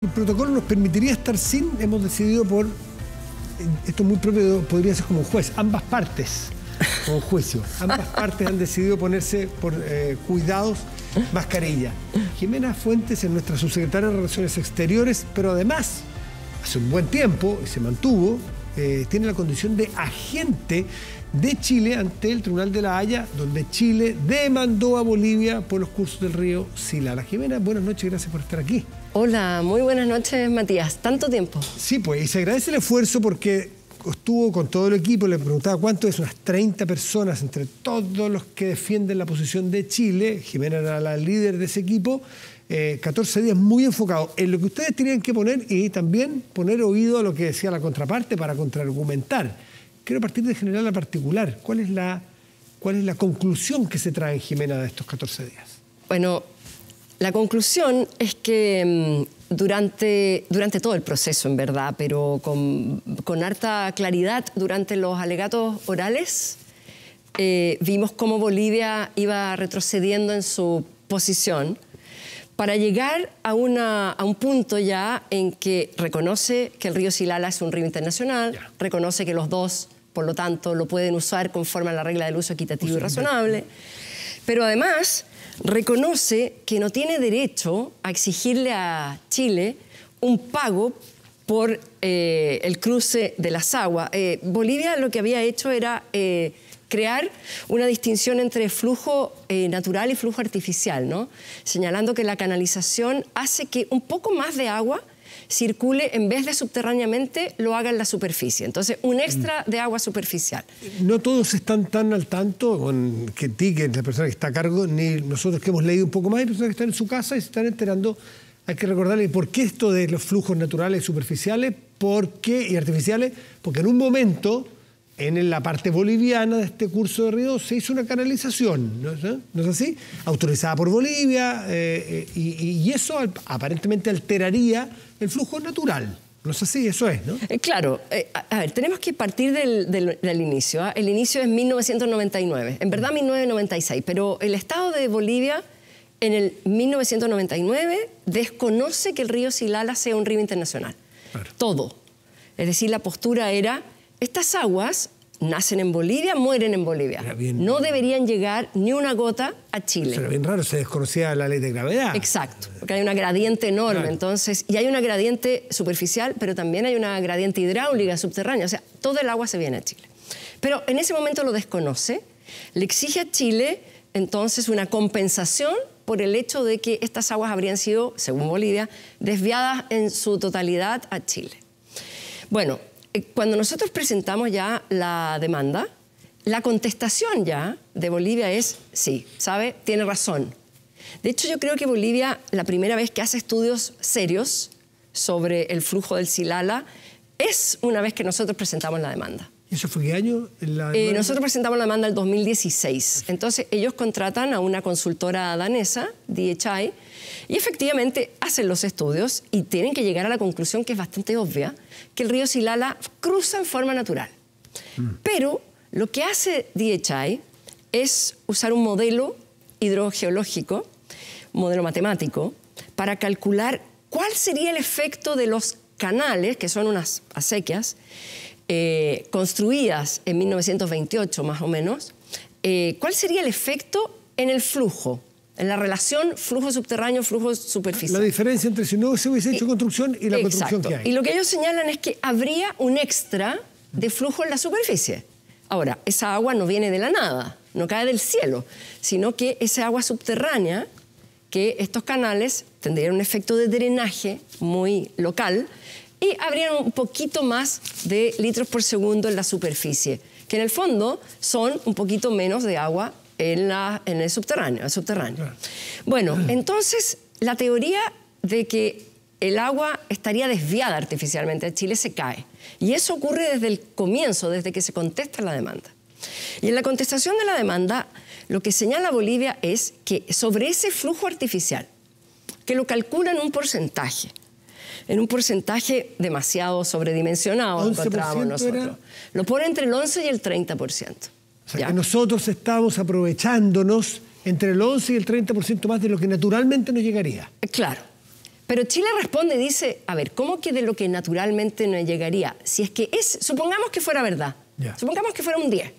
El protocolo nos permitiría estar sin, hemos decidido por, esto es muy propio, podría ser como un juez, ambas partes, como juicio, ambas partes han decidido ponerse por eh, cuidados mascarilla. Jimena Fuentes es nuestra subsecretaria de Relaciones Exteriores, pero además, hace un buen tiempo, y se mantuvo, eh, tiene la condición de agente de Chile ante el Tribunal de la Haya, donde Chile demandó a Bolivia por los cursos del río Silala. La Jimena, buenas noches, gracias por estar aquí. Hola, muy buenas noches, Matías. Tanto tiempo. Sí, pues, y se agradece el esfuerzo porque estuvo con todo el equipo, le preguntaba cuánto es, unas 30 personas entre todos los que defienden la posición de Chile, Jimena era la líder de ese equipo, 14 eh, días muy enfocados... en lo que ustedes tenían que poner y también poner oído a lo que decía la contraparte para contraargumentar. Quiero partir de general a particular. ¿Cuál es la, cuál es la conclusión que se trae en Jimena de estos 14 días? Bueno, la conclusión es que mm, durante, durante todo el proceso, en verdad, pero con, harta claridad durante los alegatos orales, eh, vimos cómo Bolivia iba retrocediendo en su posición para llegar a, una, a, un punto ya en que reconoce que el río Silala es un río internacional, reconoce que los dos, por lo tanto, lo pueden usar conforme a la regla del uso equitativo y razonable, pero además reconoce que no tiene derecho a exigirle a Chile un pago por eh, el cruce de las aguas. Eh, Bolivia lo que había hecho era... Eh, crear una distinción entre flujo eh, natural y flujo artificial, ¿no? señalando que la canalización hace que un poco más de agua circule en vez de subterráneamente, lo haga en la superficie. Entonces, un mm. extra de agua superficial. No todos están tan al tanto, con que ti, que la persona que está a cargo, ni nosotros que hemos leído un poco más, hay personas que están en su casa y se están enterando. Hay que recordarle por qué esto de los flujos naturales superficiales, por y artificiales, porque en un momento en la parte boliviana de este curso de río se hizo una canalización, ¿no, es eh? así? Autorizada por Bolivia, eh, eh, y, eso aparentemente alteraría el flujo natural. No es así, eso es, ¿no? claro, a ver, tenemos que partir del, inicio. ¿ah? El inicio es 1999, en verdad 1996, pero el Estado de Bolivia en el 1999 desconoce que el río Silala sea un río internacional. Todo. Es decir, la postura era, estas aguas nacen en Bolivia, mueren en Bolivia. no deberían llegar ni una gota a Chile. Eso bien raro, se desconocía la ley de gravedad. Exacto, porque hay una gradiente enorme, entonces, y hay una gradiente superficial, pero también hay una gradiente hidráulica subterránea, o sea, todo el agua se viene a Chile. Pero en ese momento lo desconoce, le exige a Chile entonces una compensación por el hecho de que estas aguas habrían sido, según Bolivia, desviadas en su totalidad a Chile. Bueno, eh, cuando nosotros presentamos ya la demanda, la contestación ya de Bolivia es sí, ¿sabe? Tiene razón. De hecho, yo creo que Bolivia, la primera vez que hace estudios serios sobre el flujo del Silala, es una vez que nosotros presentamos la demanda. ¿Y eso fue qué año? Eh, nosotros presentamos la demanda el 2016. Entonces ellos contratan a una consultora danesa, DHI, y efectivamente hacen los estudios y tienen que llegar a la conclusión que es bastante obvia, que el río Silala cruza en forma natural. Mm. Pero lo que hace DHI es usar un modelo hidrogeológico, un modelo matemático, para calcular cuál sería el efecto de los canales, que son unas acequias, eh, construidas en 1928 más o menos, eh, ¿cuál sería el efecto en el flujo? En la relación flujo subterráneo, flujo superficial. La diferencia entre si no se hubiese hecho eh, construcción y la construcción que hay. Y lo que ellos señalan es que habría un extra de flujo en la superficie. Ahora, esa agua no viene de la nada, no cae del cielo, sino que esa agua subterránea, que estos canales tendrían un efecto de drenaje muy local, y habría un poquito más de litros por segundo en la superficie, que en el fondo son un poquito menos de agua en, el subterráneo. subterráneo. Bueno, entonces la teoría de que el agua estaría desviada artificialmente de Chile se cae. Y eso ocurre desde el comienzo, desde que se contesta la demanda. Y en la contestación de la demanda, lo que señala Bolivia es que sobre ese flujo artificial, que lo calculan un porcentaje, en un porcentaje demasiado sobredimensionado nosotros. Lo pone entre el 11 y el 30%. O sea, que nosotros estamos aprovechándonos entre el 11 y el 30% más de lo que naturalmente nos llegaría. Claro. Pero Chile responde y dice, a ver, ¿cómo que de lo que naturalmente nos llegaría? Si es que es, supongamos que fuera verdad, supongamos que fuera un 10.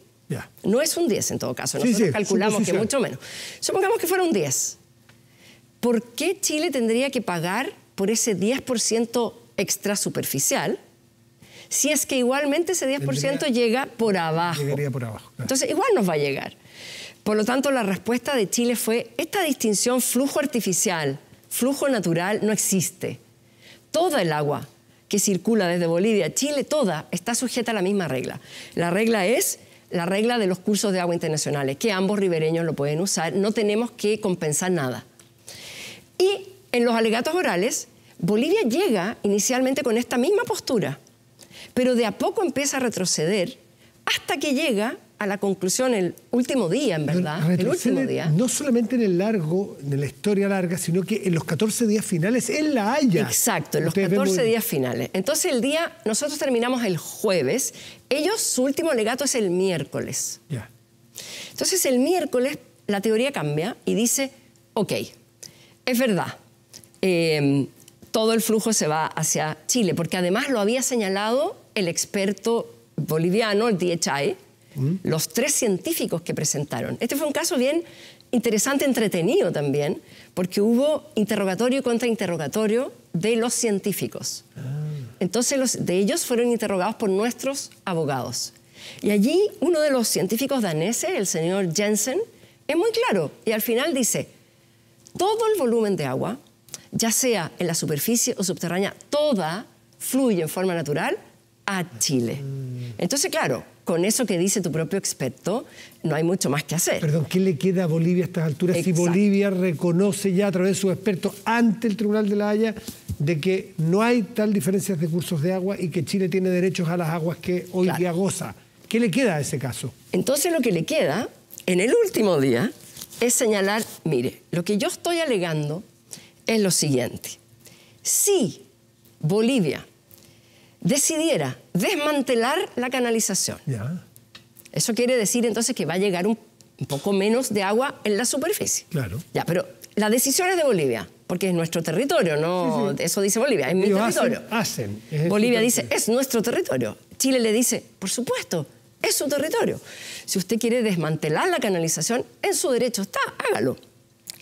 No es un 10 en todo caso, nosotros calculamos que mucho menos. Supongamos que fuera un 10. ¿Por qué Chile tendría que pagar por ese 10% extra superficial, si es que igualmente ese 10% llega por abajo. Llegaría por abajo. Entonces, igual nos va a llegar. Por lo tanto, la respuesta de Chile fue, esta distinción flujo artificial, flujo natural, no existe. Toda el agua que circula desde Bolivia a Chile, toda, está sujeta a la misma regla. La regla es la regla de los cursos de agua internacionales, que ambos ribereños lo pueden usar, no tenemos que compensar nada. Y en los alegatos orales, Bolivia llega inicialmente con esta misma postura, pero de a poco empieza a retroceder hasta que llega a la conclusión el último día, en verdad. el último día. No solamente en el largo, en la historia larga, sino que en los 14 días finales en La Haya. Exacto, en los 14 días finales. Entonces el día, nosotros terminamos el jueves, ellos su último legato es el miércoles. Ya. Entonces el miércoles la teoría cambia y dice, ok, es verdad, Em, todo el flujo se va hacia Chile, porque además lo había señalado el experto boliviano, el DHI, mm. los tres científicos que presentaron. Este fue un caso bien interesante, entretenido también, porque hubo interrogatorio contra interrogatorio de los científicos. Ah. Entonces, los, de ellos fueron interrogados por nuestros abogados. Y allí uno de los científicos daneses, el señor Jensen, es muy claro y al final dice, todo el volumen de agua ya sea en la superficie o subterránea, toda fluye en forma natural a Chile. Mm. Entonces, claro, con eso que dice tu propio experto, no hay mucho más que hacer. Perdón, ¿qué le queda a Bolivia a estas alturas si Bolivia reconoce ya a través de su experto ante el Tribunal de la Haya de que no hay tal diferencia de cursos de agua y que Chile tiene derechos a las aguas que hoy día goza? ¿Qué le queda a ese caso? Entonces lo que le queda, en el último día, es señalar, mire, lo que yo estoy alegando es lo siguiente. Si Bolivia decidiera desmantelar la canalización, eso quiere decir entonces que va a llegar un, poco menos de agua en la superficie. Claro. Ya, pero la decisión es de Bolivia, porque es nuestro territorio, no, eso dice Bolivia, es mi territorio. Bolivia dice, es nuestro territorio. Chile le dice, por supuesto, es su territorio. Si usted quiere desmantelar la canalización, en su derecho está, hágalo.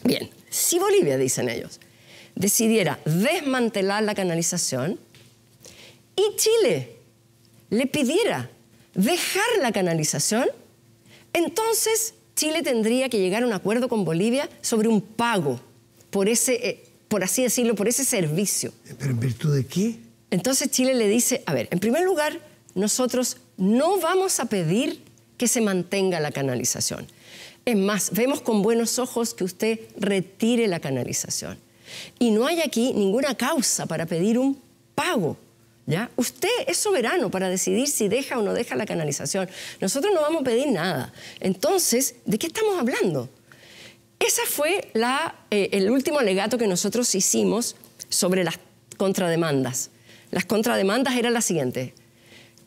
Bien, si Bolivia, dicen ellos, decidiera desmantelar la canalización y Chile le pidiera dejar la canalización, entonces Chile tendría que llegar a un acuerdo con Bolivia sobre un pago por ese, eh, por así decirlo, por ese servicio. ¿Pero en virtud de qué? Entonces Chile le dice, a ver, en primer lugar, nosotros no vamos a pedir que se mantenga la canalización. Es más, vemos con buenos ojos que usted retire la canalización. Y no hay aquí ninguna causa para pedir un pago. ¿Ya? Usted es soberano para decidir si deja o no deja la canalización. Nosotros no vamos a pedir nada. Entonces, ¿de qué estamos hablando? Ese fue la, eh, el último alegato que nosotros hicimos sobre las contrademandas. Las contrademandas eran las siguientes.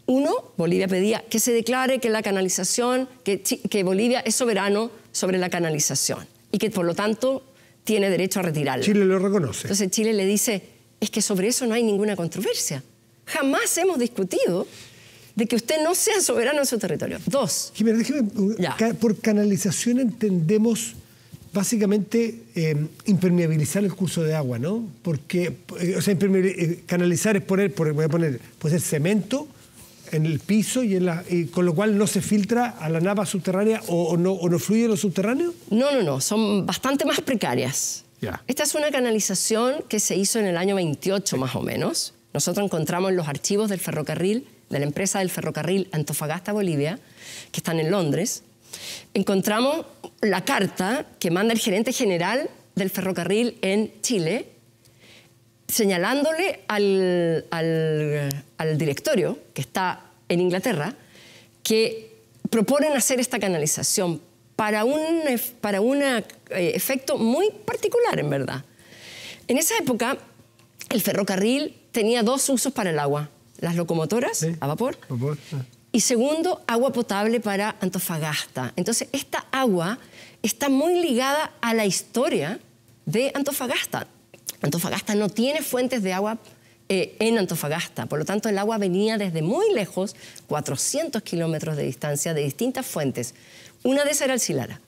Uno, Bolivia pedía que se declare que la canalización, que Bolivia es soberano sobre la canalización y que por lo tanto tiene derecho a retirarlo Chile lo reconoce. Entonces Chile le dice, es que sobre eso no hay ninguna controversia. Jamás hemos discutido de que usted no sea soberano en su territorio. Dos. déjeme, uh, por canalización entendemos básicamente eh, impermeabilizar el curso de agua, ¿no? Porque, eh, o sea, eh, canalizar es poner, voy a poner, pues ser cemento, en el piso y, con lo cual no se filtra a la napa subterránea o, no, fluye no fluye lo subterráneo? No, no, no, son bastante más precarias. Esta es una canalización que se hizo en el año 28 más o menos. Nosotros encontramos los archivos del ferrocarril, de la empresa del ferrocarril Antofagasta Bolivia, que están en Londres, encontramos la carta que manda el gerente general del ferrocarril en Chile señalándole al, directorio, que está en Inglaterra, que proponen hacer esta canalización para un, para un eh, efecto muy particular, en verdad. En esa época, el ferrocarril tenía dos usos para el agua. Las locomotoras a vapor, y segundo, agua potable para Antofagasta. Entonces, esta agua está muy ligada a la historia de Antofagasta. Antofagasta no tiene fuentes de agua eh, en Antofagasta. Por lo tanto, el agua venía desde muy lejos, 400 kilómetros de distancia, de distintas fuentes. Una de esas era el Silara.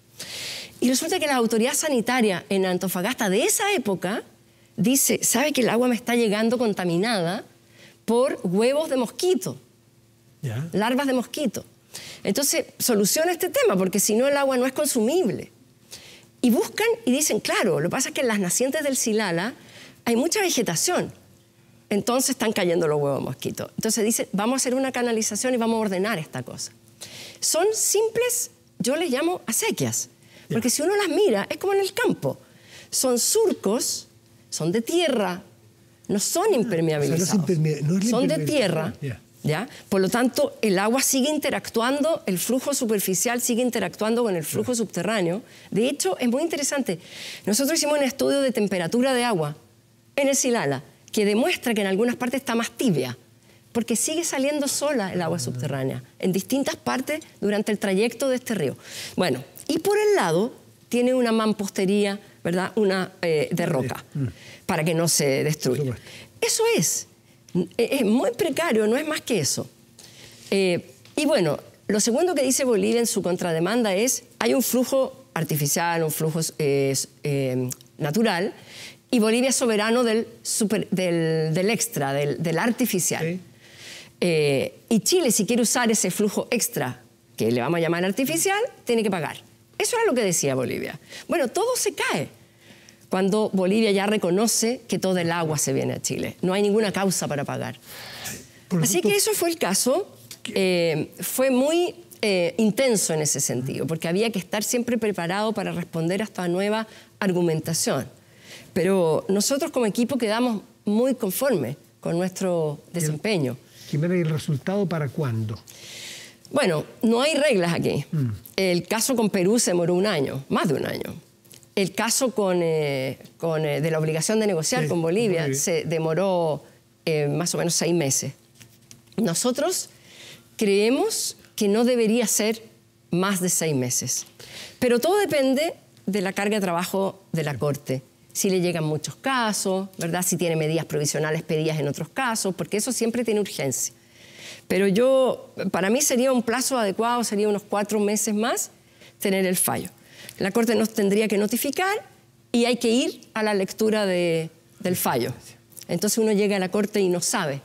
Y resulta que la autoridad sanitaria en Antofagasta de esa época dice, sabe que el agua me está llegando contaminada por huevos de mosquito, larvas de mosquito. Entonces, soluciona este tema, porque si no el agua no es consumible. Y buscan y dicen, claro, lo que pasa es que las nacientes del Silala hay mucha vegetación. Entonces están cayendo los huevos mosquitos. Entonces dice, vamos a hacer una canalización y vamos a ordenar esta cosa. Son simples, yo les llamo acequias, porque si uno las mira, es como en el campo. Son surcos, son de tierra, no son ah, impermeabilizados. son de tierra. ¿Ya? Por lo tanto, el agua sigue interactuando, el flujo superficial sigue interactuando con el flujo subterráneo. De hecho, es muy interesante. Nosotros hicimos un estudio de temperatura de agua en el Silala, que demuestra que en algunas partes está más tibia, porque sigue saliendo sola el agua subterránea, en distintas partes durante el trayecto de este río. Bueno, y por el lado tiene una mampostería, ¿verdad? Una eh, de roca, mm. para que no se destruya. Eso es. E-, es muy precario, no es más que eso. Eh, y bueno, lo segundo que dice Bolivia en su contrademanda es, hay un flujo artificial, un flujo eh, natural, y Bolivia es soberano del, del, extra, del, artificial. Eh, y Chile, si quiere usar ese flujo extra, que le vamos a llamar artificial, tiene que pagar. Eso era lo que decía Bolivia. Bueno, todo se cae cuando Bolivia ya reconoce que todo el agua se viene a Chile. No hay ninguna causa para pagar. Así que eso fue el caso. Eh, fue muy eh, intenso en ese sentido, porque había que estar siempre preparado para responder a esta nueva argumentación. Pero nosotros como equipo quedamos muy conformes con nuestro desempeño. ¿y el resultado para cuándo? Bueno, no hay reglas aquí. Mm. El caso con Perú se demoró un año, más de un año. El caso eh, eh, de la obligación de negociar con Bolivia se demoró eh, más o menos seis meses. Nosotros creemos que no debería ser más de seis meses. Pero todo depende de la carga de trabajo de la Corte si le llegan muchos casos, ¿verdad? Si tiene medidas provisionales pedidas en otros casos, porque eso siempre tiene urgencia. Pero yo, para mí sería un plazo adecuado, sería unos cuatro meses más tener el fallo. La Corte nos tendría que notificar y hay que ir a la lectura de, del fallo. Entonces uno llega a la Corte y no sabe.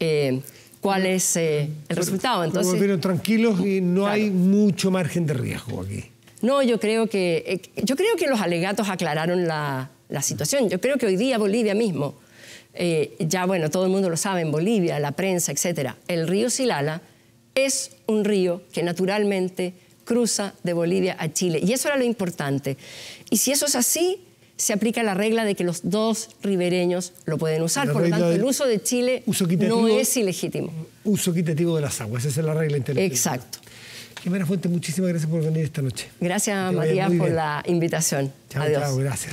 Eh, cuál es eh, el resultado. Entonces, pero, tranquilos y no hay mucho margen de riesgo aquí. No, yo creo que eh, yo creo que los alegatos aclararon la, la situación. Yo creo que hoy día Bolivia mismo, eh, ya bueno, todo el mundo lo sabe en Bolivia, la prensa, etcétera, el río Silala es un río que naturalmente cruza de Bolivia a Chile. Y eso era lo importante. Y si eso es así, se aplica la regla de que los dos ribereños lo pueden usar. Por lo tanto, el uso de Chile no es ilegítimo. Uso equitativo de las aguas, esa es la regla internacional. Exacto. Jimena Fuente, muchísimas gracias por venir esta noche. Gracias, María, por la invitación. Adiós. gracias.